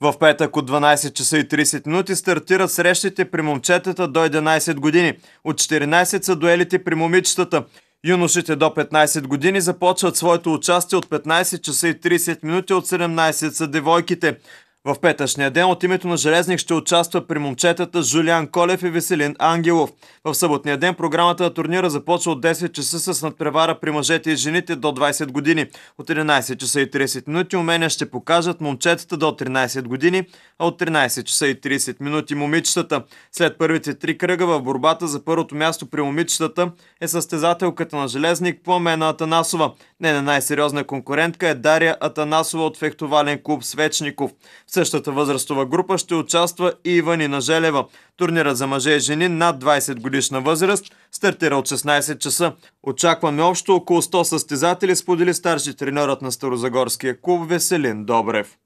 В петък от 12 часа и 30 минути стартират срещите при момчетата до 11 години. От 14 са дуелите при момичетата. Юношите до 15 години започват своето участие от 15 часа и 30 минути, от 17 са девойките. В петъчния ден от името на Железник ще участва при момчетата Жулиан Колев и Веселин Ангелов. В съботния ден програмата на турнира започва от 10 часа с надпревара при мъжете и жените до 20 години. От 11 часа и 30 минути умения ще покажат момчетата до 13 години, а от 13 часа и 30 минути момичетата. След първите три кръга в борбата за първото място при момичетата е състезателката на Железник Пламена Атанасова. Не на най-сериозна конкурентка е Дария Атанасова от фехтовален клуб Свечников. В същата възрастова група ще участва и Иванина Желева. Турнира за мъже и жени над 20 годишна възраст стартира от 16 часа. Очакваме общо около 100 състезатели, сподели старши тренерът на Старозагорския клуб Веселин Добрев.